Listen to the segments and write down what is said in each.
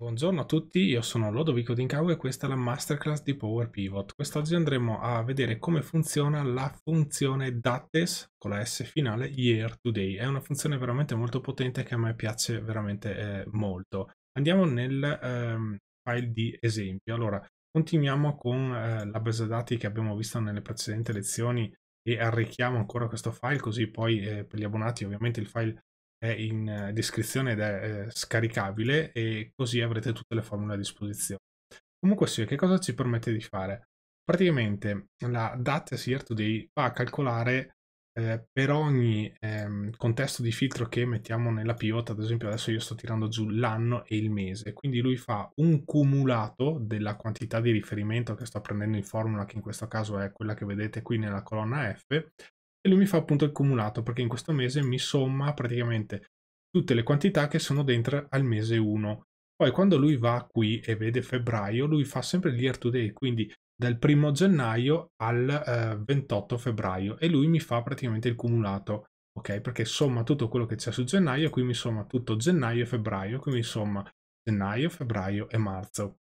Buongiorno a tutti, io sono Lodovico Dincau e questa è la masterclass di Power Pivot. Quest'oggi andremo a vedere come funziona la funzione dates con la S finale year today. È una funzione veramente molto potente che a me piace veramente eh, molto. Andiamo nel eh, file di esempio. Allora, continuiamo con eh, la base dati che abbiamo visto nelle precedenti lezioni e arricchiamo ancora questo file così poi eh, per gli abbonati ovviamente il file è in eh, descrizione ed è eh, scaricabile e così avrete tutte le formule a disposizione. Comunque sì, che cosa ci permette di fare? Praticamente la data year today va a calcolare eh, per ogni ehm, contesto di filtro che mettiamo nella pivot, ad esempio adesso io sto tirando giù l'anno e il mese, quindi lui fa un cumulato della quantità di riferimento che sto prendendo in formula, che in questo caso è quella che vedete qui nella colonna F, e lui mi fa appunto il cumulato perché in questo mese mi somma praticamente tutte le quantità che sono dentro al mese 1. Poi quando lui va qui e vede febbraio, lui fa sempre il year to day, quindi dal 1 gennaio al eh, 28 febbraio e lui mi fa praticamente il cumulato, ok? Perché somma tutto quello che c'è su gennaio, qui mi somma tutto gennaio e febbraio, qui mi somma gennaio, febbraio e marzo.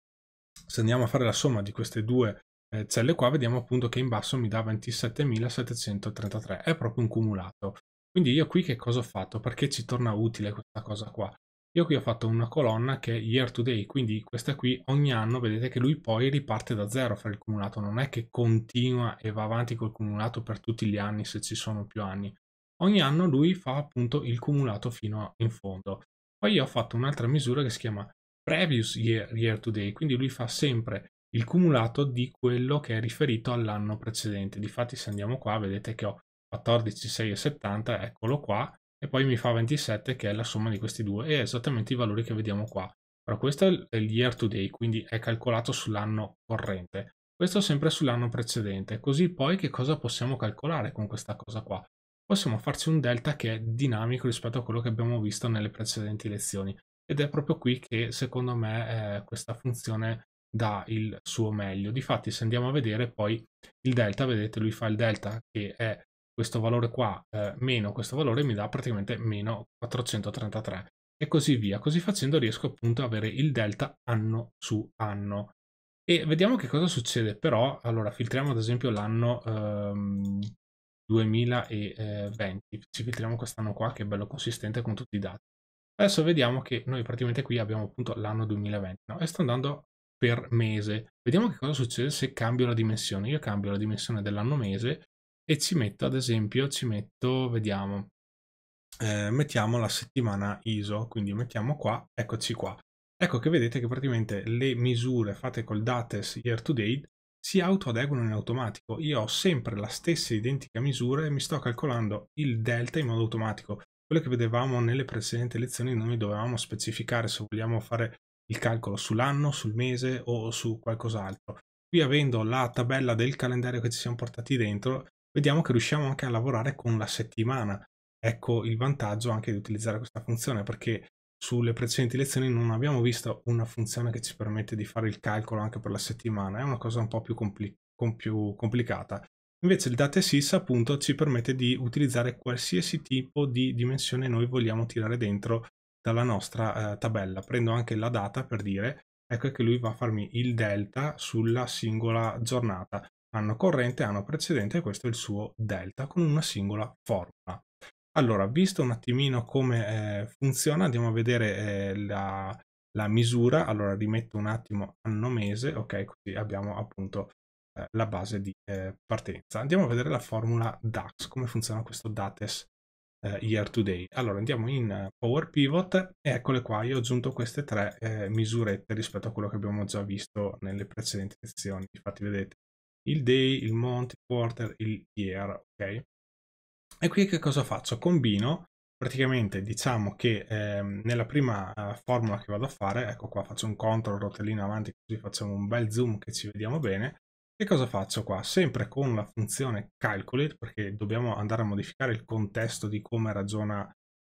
Se andiamo a fare la somma di queste due eh, celle qua vediamo appunto che in basso mi dà 27.733, è proprio un cumulato. Quindi io qui che cosa ho fatto? Perché ci torna utile questa cosa qua? Io qui ho fatto una colonna che è year to day, quindi questa qui ogni anno vedete che lui poi riparte da zero fra il cumulato, non è che continua e va avanti col cumulato per tutti gli anni se ci sono più anni. Ogni anno lui fa appunto il cumulato fino in fondo. Poi io ho fatto un'altra misura che si chiama previous year, year to day, quindi lui fa sempre il cumulato di quello che è riferito all'anno precedente. Difatti se andiamo qua vedete che ho 14, 6 e 70, eccolo qua, e poi mi fa 27 che è la somma di questi due, e è esattamente i valori che vediamo qua. Però questo è il year to day, quindi è calcolato sull'anno corrente. Questo sempre sull'anno precedente, così poi che cosa possiamo calcolare con questa cosa qua? Possiamo farci un delta che è dinamico rispetto a quello che abbiamo visto nelle precedenti lezioni. Ed è proprio qui che secondo me eh, questa funzione dà il suo meglio. Difatti, se andiamo a vedere poi il delta, vedete, lui fa il delta che è questo valore qua eh, meno questo valore mi dà praticamente meno 433 e così via. Così facendo riesco appunto ad avere il delta anno su anno. E vediamo che cosa succede però, allora filtriamo ad esempio l'anno ehm, 2020, ci filtriamo quest'anno qua che è bello consistente con tutti i dati. Adesso vediamo che noi praticamente qui abbiamo appunto l'anno 2020 no? e sto andando per mese. Vediamo che cosa succede se cambio la dimensione. Io cambio la dimensione dell'anno mese e ci metto, ad esempio, ci metto, vediamo, eh, mettiamo la settimana ISO, quindi mettiamo qua, eccoci qua. Ecco che vedete che praticamente le misure fatte col dates year to date si autoadeguano in automatico. Io ho sempre la stessa identica misura e mi sto calcolando il delta in modo automatico. Quello che vedevamo nelle precedenti lezioni noi dovevamo specificare se vogliamo fare il calcolo sull'anno, sul mese o su qualcos'altro. Qui avendo la tabella del calendario che ci siamo portati dentro, vediamo che riusciamo anche a lavorare con la settimana. Ecco il vantaggio anche di utilizzare questa funzione perché sulle precedenti lezioni non abbiamo visto una funzione che ci permette di fare il calcolo anche per la settimana, è una cosa un po' più, compli più complicata. Invece il DataSys appunto ci permette di utilizzare qualsiasi tipo di dimensione noi vogliamo tirare dentro dalla nostra eh, tabella. Prendo anche la data per dire ecco che lui va a farmi il delta sulla singola giornata. Anno corrente, anno precedente, questo è il suo delta con una singola formula. Allora, visto un attimino come eh, funziona, andiamo a vedere eh, la, la, misura. Allora, rimetto un attimo anno-mese, ok, così abbiamo appunto eh, la base di eh, partenza. Andiamo a vedere la formula DAX, come funziona questo DATES eh, year to day. Allora andiamo in eh, Power Pivot e eccole qua, io ho aggiunto queste tre eh, misurette rispetto a quello che abbiamo già visto nelle precedenti sezioni. Infatti vedete il day, il month, il quarter, il year, ok? E qui che cosa faccio? Combino praticamente diciamo che eh, nella prima eh, formula che vado a fare, ecco qua faccio un CTRL, rotellino avanti, così facciamo un bel zoom che ci vediamo bene, che cosa faccio qua? Sempre con la funzione calculate, perché dobbiamo andare a modificare il contesto di come ragiona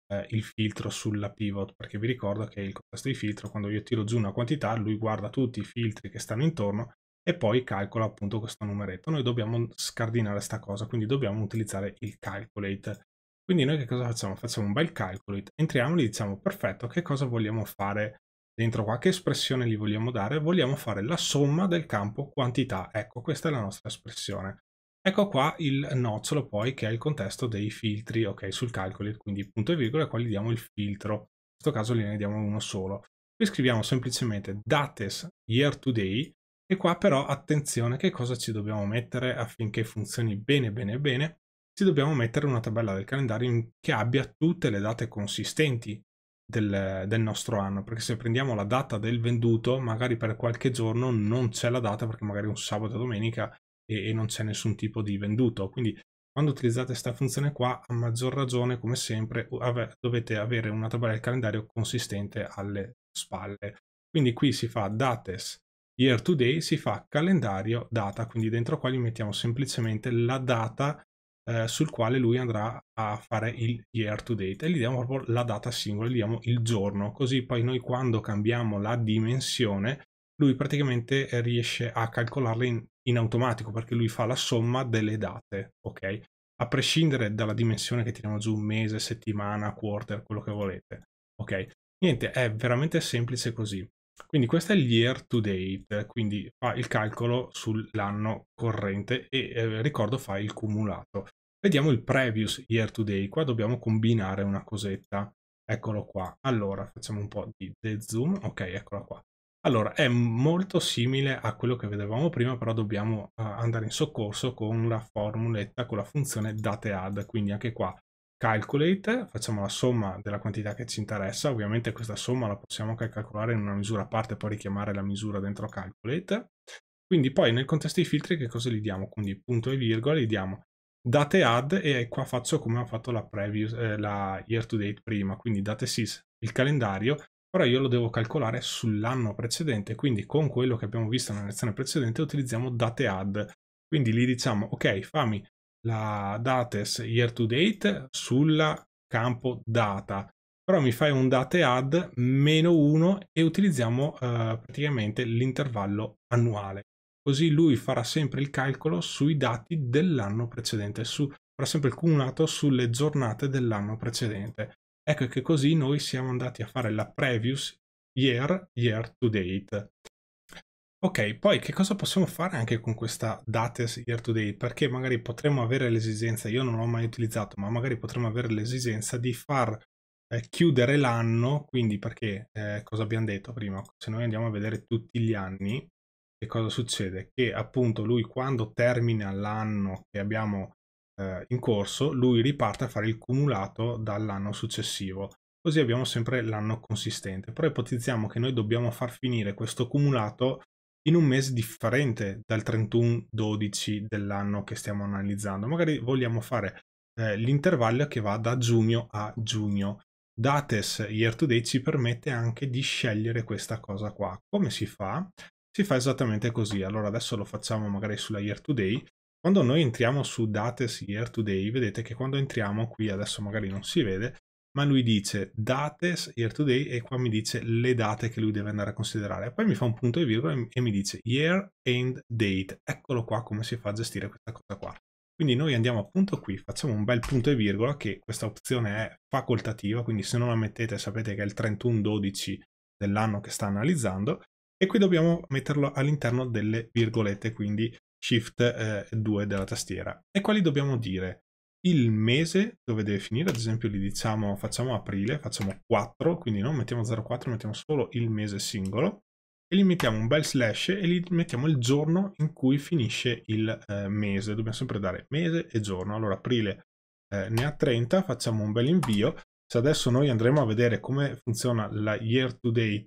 eh, il filtro sulla pivot, perché vi ricordo che il contesto di filtro, quando io tiro giù una quantità, lui guarda tutti i filtri che stanno intorno e poi calcola appunto questo numeretto. Noi dobbiamo scardinare questa cosa, quindi dobbiamo utilizzare il calculate. Quindi noi che cosa facciamo? Facciamo un bel calculate, entriamo e diciamo perfetto, che cosa vogliamo fare dentro qua espressione gli vogliamo dare? Vogliamo fare la somma del campo quantità. Ecco, questa è la nostra espressione. Ecco qua il nocciolo poi che è il contesto dei filtri, ok, sul calcolo, quindi punto e virgola, qua gli diamo il filtro. In questo caso gliene diamo uno solo. Qui scriviamo semplicemente dates year today e qua però attenzione che cosa ci dobbiamo mettere affinché funzioni bene bene bene. Ci dobbiamo mettere una tabella del calendario che abbia tutte le date consistenti del, del, nostro anno perché se prendiamo la data del venduto magari per qualche giorno non c'è la data perché magari è un sabato o domenica e, e, non c'è nessun tipo di venduto quindi quando utilizzate questa funzione qua a maggior ragione come sempre ave, dovete avere una tabella del calendario consistente alle spalle quindi qui si fa dates year to day si fa calendario data quindi dentro qua gli mettiamo semplicemente la data eh, sul quale lui andrà a fare il year to date e gli diamo proprio la data singola, gli diamo il giorno, così poi noi quando cambiamo la dimensione lui praticamente eh, riesce a calcolarla in, in automatico perché lui fa la somma delle date, ok? A prescindere dalla dimensione che tiriamo giù, mese, settimana, quarter, quello che volete, ok? Niente, è veramente semplice così. Quindi questo è il year to date, quindi fa il calcolo sull'anno corrente e eh, ricordo fa il cumulato. Vediamo il previous year to date, qua dobbiamo combinare una cosetta. Eccolo qua. Allora, facciamo un po' di zoom. Ok, eccola qua. Allora, è molto simile a quello che vedevamo prima, però dobbiamo uh, andare in soccorso con la formuletta, con la funzione dateAdd, quindi anche qua calculate, facciamo la somma della quantità che ci interessa, ovviamente questa somma la possiamo anche calcolare in una misura a parte e poi richiamare la misura dentro calculate, quindi poi nel contesto dei filtri che cosa gli diamo? Quindi punto e virgola, gli diamo date add e qua faccio come ho fatto la, previous, eh, la year to date prima, quindi date sys, il calendario, però io lo devo calcolare sull'anno precedente, quindi con quello che abbiamo visto nella lezione precedente utilizziamo date add, quindi gli diciamo ok fammi la dates year to date sul campo data però mi fai un date add meno 1 e utilizziamo eh, praticamente l'intervallo annuale così lui farà sempre il calcolo sui dati dell'anno precedente su, farà sempre il cumulato sulle giornate dell'anno precedente ecco che così noi siamo andati a fare la previous year year to date Ok, poi che cosa possiamo fare anche con questa dates year to date? Perché magari potremmo avere l'esigenza, io non l'ho mai utilizzato, ma magari potremmo avere l'esigenza di far eh, chiudere l'anno, quindi perché eh, cosa abbiamo detto prima? Se noi andiamo a vedere tutti gli anni, che cosa succede? Che appunto lui quando termina l'anno che abbiamo eh, in corso, lui riparte a fare il cumulato dall'anno successivo così abbiamo sempre l'anno consistente. Però ipotizziamo che noi dobbiamo far finire questo cumulato in un mese differente dal 31-12 dell'anno che stiamo analizzando. Magari vogliamo fare eh, l'intervallo che va da giugno a giugno. Dates year to date ci permette anche di scegliere questa cosa qua. Come si fa? Si fa esattamente così. Allora adesso lo facciamo magari sulla year to day. Quando noi entriamo su Dates year to day, vedete che quando entriamo qui, adesso magari non si vede, ma lui dice dates year to day e qua mi dice le date che lui deve andare a considerare. Poi mi fa un punto e virgola e mi dice year and date. Eccolo qua come si fa a gestire questa cosa qua. Quindi noi andiamo appunto qui, facciamo un bel punto e virgola che questa opzione è facoltativa, quindi se non la mettete sapete che è il 31-12 dell'anno che sta analizzando e qui dobbiamo metterlo all'interno delle virgolette, quindi Shift eh, 2 della tastiera. E quali dobbiamo dire? il mese dove deve finire, ad esempio gli diciamo facciamo aprile, facciamo 4, quindi non mettiamo 04, mettiamo solo il mese singolo e gli mettiamo un bel slash e gli mettiamo il giorno in cui finisce il eh, mese, dobbiamo sempre dare mese e giorno, allora aprile eh, ne ha 30, facciamo un bel invio, se adesso noi andremo a vedere come funziona la year to date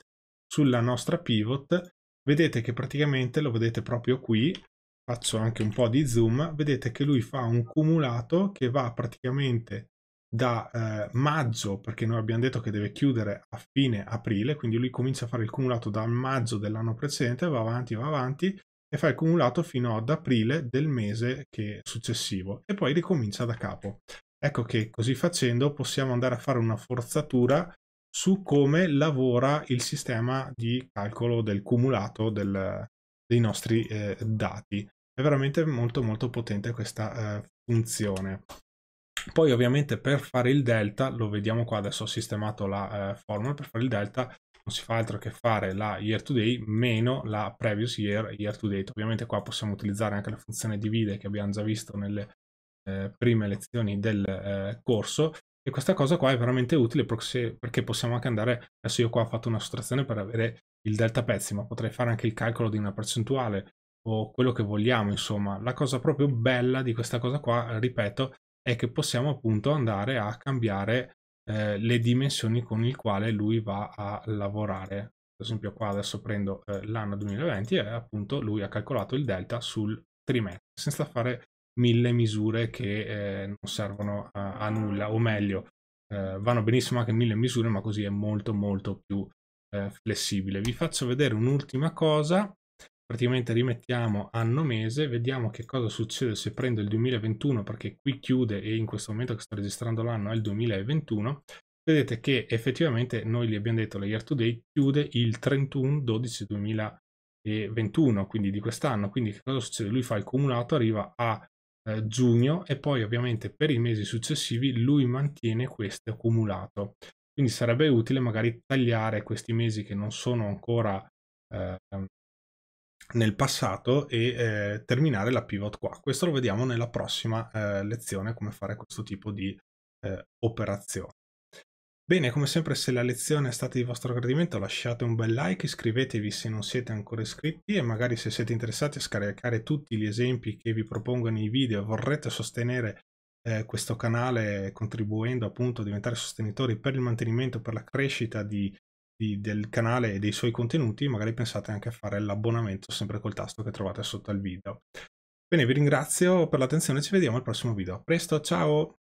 sulla nostra pivot, vedete che praticamente lo vedete proprio qui, faccio anche un po' di zoom, vedete che lui fa un cumulato che va praticamente da eh, maggio, perché noi abbiamo detto che deve chiudere a fine aprile, quindi lui comincia a fare il cumulato dal maggio dell'anno precedente, va avanti, va avanti, e fa il cumulato fino ad aprile del mese successivo e poi ricomincia da capo. Ecco che così facendo possiamo andare a fare una forzatura su come lavora il sistema di calcolo del cumulato del, dei nostri eh, dati. È veramente molto molto potente questa eh, funzione. Poi ovviamente per fare il delta, lo vediamo qua, adesso ho sistemato la eh, formula, per fare il delta non si fa altro che fare la year to today meno la previous year year to date. Ovviamente qua possiamo utilizzare anche la funzione divide che abbiamo già visto nelle eh, prime lezioni del eh, corso e questa cosa qua è veramente utile perché possiamo anche andare, adesso io qua ho fatto una sottrazione per avere il delta pezzi, ma potrei fare anche il calcolo di una percentuale o quello che vogliamo, insomma. La cosa proprio bella di questa cosa qua, ripeto, è che possiamo appunto andare a cambiare eh, le dimensioni con il quale lui va a lavorare. Ad esempio qua adesso prendo eh, l'anno 2020 e appunto lui ha calcolato il delta sul trimestre, senza fare mille misure che eh, non servono a, a, nulla, o meglio, eh, vanno benissimo anche mille misure, ma così è molto molto più eh, flessibile. Vi faccio vedere un'ultima cosa, praticamente rimettiamo anno mese, vediamo che cosa succede se prendo il 2021 perché qui chiude e in questo momento che sto registrando l'anno è il 2021. Vedete che effettivamente noi gli abbiamo detto la year to date chiude il 31 12 2021, quindi di quest'anno. Quindi che cosa succede? Lui fa il cumulato, arriva a eh, giugno e poi ovviamente per i mesi successivi lui mantiene questo accumulato. Quindi sarebbe utile magari tagliare questi mesi che non sono ancora eh, nel passato e eh, terminare la pivot qua. Questo lo vediamo nella prossima eh, lezione, come fare questo tipo di eh, operazione. Bene, come sempre se la lezione è stata di vostro gradimento lasciate un bel like, iscrivetevi se non siete ancora iscritti e magari se siete interessati a scaricare tutti gli esempi che vi propongo nei video e vorrete sostenere eh, questo canale contribuendo appunto a diventare sostenitori per il mantenimento, per la crescita di, di, del canale e dei suoi contenuti, magari pensate anche a fare l'abbonamento sempre col tasto che trovate sotto al video. Bene, vi ringrazio per l'attenzione, ci vediamo al prossimo video. A presto, ciao!